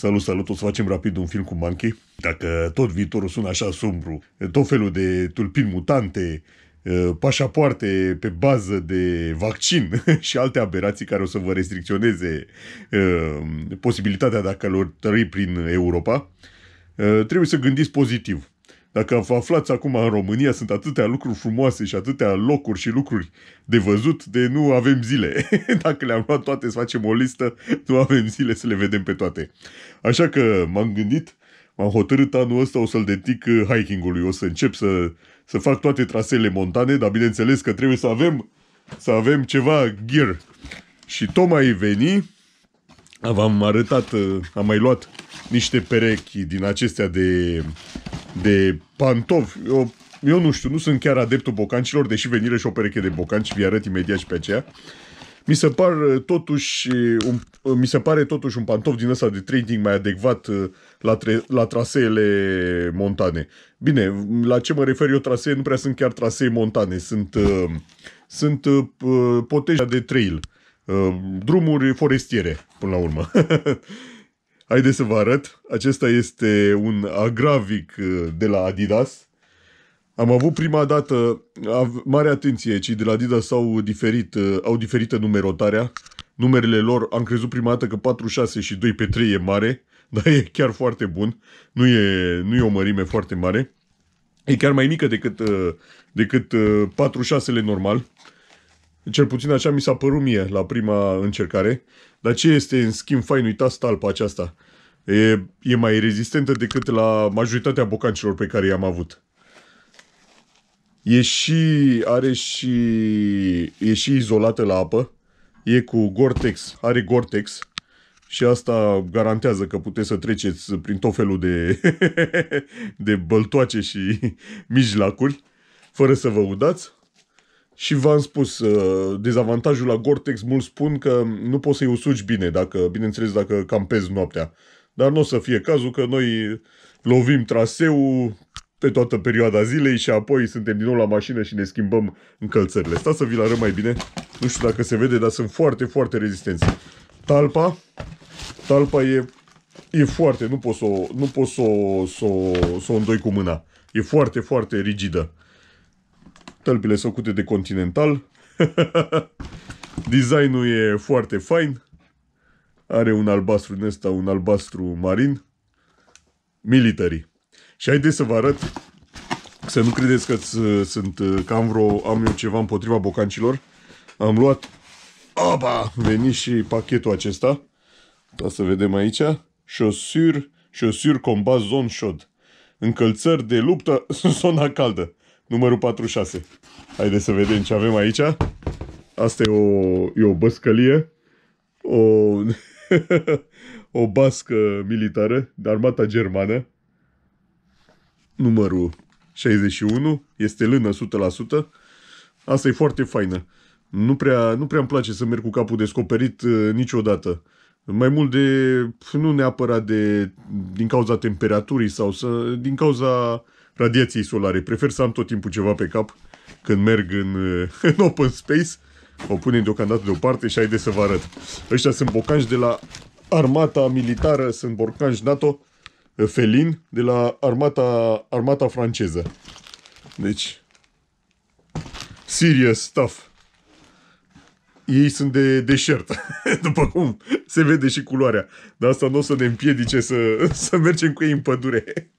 Salut, salut, o să facem rapid un film cu Monkey. Dacă tot viitorul sună așa sombru, tot felul de tulpini mutante, pașapoarte pe bază de vaccin și alte aberații care o să vă restricționeze posibilitatea de a călători prin Europa, trebuie să gândiți pozitiv. Dacă vă aflați acum în România, sunt atâtea lucruri frumoase și atâtea locuri și lucruri de văzut de nu avem zile. Dacă le-am luat toate să facem o listă, nu avem zile să le vedem pe toate. Așa că m-am gândit, m-am hotărât anul ăsta o să-l dedic hiking-ului. O să încep să, să fac toate trasele montane, dar bineînțeles că trebuie să avem, să avem ceva gear. Și tocmai veni, v-am arătat, am mai luat niște perechi din acestea de de pantofi. Eu, eu nu știu, nu sunt chiar adeptul bocancilor, deși venire și o pereche de bocanci, vi arăt imediat și pe aceea. Mi se, par, uh, totuși, uh, un, uh, mi se pare totuși un pantof din ăsta de trading mai adecvat la, tre, la traseele montane. Bine, la ce mă refer eu trasee, nu prea sunt chiar trasee montane, sunt, uh, sunt uh, poteja de trail, uh, drumuri forestiere, până la urmă. Haideți să vă arăt. Acesta este un agravic uh, de la Adidas. Am avut prima dată, mare atenție, cei de la Adidas au, diferit, uh, au diferită numerotarea. Numerele lor, am crezut prima dată că 4, 6 și 2 pe 3 e mare, dar e chiar foarte bun. Nu e, nu e o mărime foarte mare. E chiar mai mică decât, uh, decât 4, 6 normal. Cel puțin așa mi s-a părut mie la prima încercare. Dar ce este, în schimb, fain, uitați talpa aceasta. E, e mai rezistentă decât la majoritatea bocancilor pe care i-am avut. E și, are și, e și izolată la apă. E cu Gore-Tex, are Gore-Tex. Și asta garantează că puteți să treceți prin tot felul de, de băltoace și mijlacuri, fără să vă udați. Și v-am spus, uh, dezavantajul la Gore-Tex, mulți spun că nu poți să-i usuci bine, dacă, bineînțeles dacă campezi noaptea. Dar nu o să fie cazul că noi lovim traseul pe toată perioada zilei și apoi suntem din nou la mașină și ne schimbăm încălțările. Stați să vi-l arăt mai bine. Nu știu dacă se vede, dar sunt foarte, foarte rezistenți. Talpa, talpa e, e foarte, nu poți să o, nu o, o, o îndoi cu mâna. E foarte, foarte rigidă. Tălpile socute de Continental. Designul e foarte fain. Are un albastru din ăsta, un albastru marin. Military. Și haideți să vă arăt să nu credeți că uh, sunt uh, că am, vreo, am eu ceva împotriva bocancilor. Am luat aba, Veni și pachetul acesta. Da să vedem aici. Șosuri, șosuri combat zone shod. Încălțări de luptă zona caldă numărul 46. Haideți să vedem ce avem aici. Asta e o, e o băscălie, o, o bască militară de armata germană. Numărul 61, este lână 100%. Asta e foarte faină. Nu prea, nu prea îmi place să merg cu capul descoperit uh, niciodată. Mai mult de, nu neapărat de, din cauza temperaturii sau să, din cauza uh, radiației solare. Prefer să am tot timpul ceva pe cap când merg în, în open space. O punem deocamdată deoparte și haide să vă arăt. Ăștia sunt bocanci de la armata militară, sunt bocanci NATO, felin, de la armata, armata franceză. Deci, serious stuff. Ei sunt de deșert, după cum se vede și culoarea. Dar asta nu o să ne împiedice să, să mergem cu ei în pădure.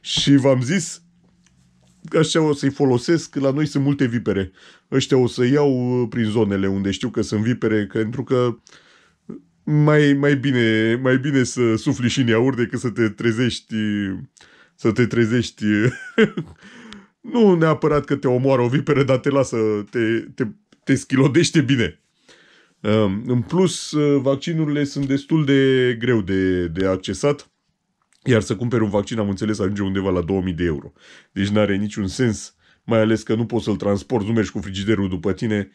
Și v-am zis, așa o să-i folosesc, la noi sunt multe vipere. Ăștia o să iau uh, prin zonele unde știu că sunt vipere, că, pentru că mai, mai, bine, mai bine să sufli și în iaur decât să te trezești să te trezești nu neapărat că te omoară o viperă, dar te lasă, te, te, te schilodește bine. Um, în plus, uh, vaccinurile sunt destul de greu de, de accesat iar să cumperi un vaccin, am înțeles, ajunge undeva la 2000 de euro. Deci nu are niciun sens, mai ales că nu poți să-l transporti, nu mergi cu frigiderul după tine,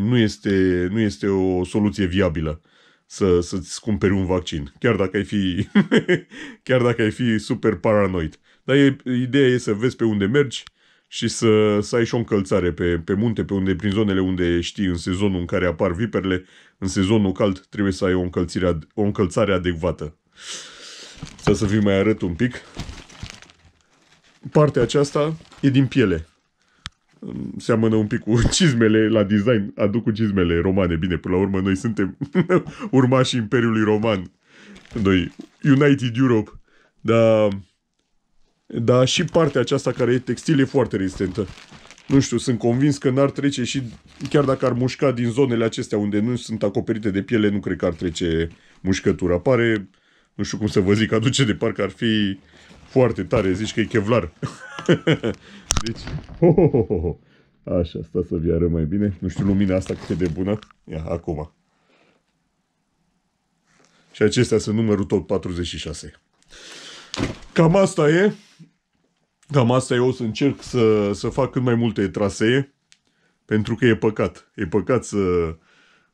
nu este, nu este o soluție viabilă să, să-ți cumperi un vaccin, chiar dacă ai fi, chiar dacă ai fi super paranoid. Dar e, ideea e să vezi pe unde mergi și să, să ai și o încălțare pe, pe munte, pe unde, prin zonele unde știi, în sezonul în care apar viperele, în sezonul cald trebuie să ai o încălțire, o încălțare adecvată. Să să vi mai arăt un pic. Partea aceasta e din piele. Seamănă un pic cu cizmele la design. Aduc cu cizmele romane. Bine, până la urmă noi suntem urmașii Imperiului Roman. Noi, United Europe. Dar dar și partea aceasta care e textil e foarte rezistentă. Nu știu, sunt convins că n-ar trece și chiar dacă ar mușca din zonele acestea unde nu sunt acoperite de piele, nu cred că ar trece mușcătura. Pare nu știu cum să vă zic, aduce de parcă ar fi foarte tare, zici că e kevlar. deci, ho, ho, ho, ho. Așa, asta să vi arăt mai bine. Nu știu lumina asta cât de bună. Ia, acum. Și acestea sunt numărul tot 46. Cam asta e. Cam asta eu o să încerc să, să fac cât mai multe trasee, pentru că e păcat. E păcat să,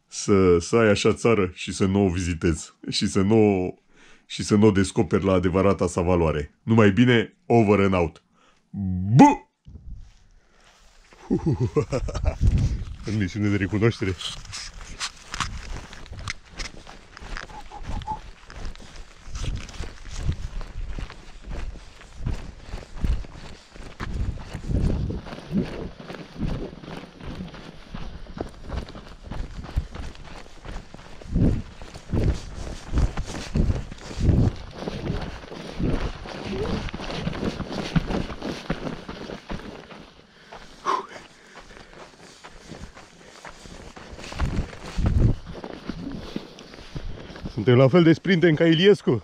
să, să ai așa țară și să nu o vizitezi și să nu și să nu o descoperi la adevărata sa valoare. Numai bine, over and out. Bu! În misiune de recunoaștere. Suntem la fel de sprintem ca Iliescu.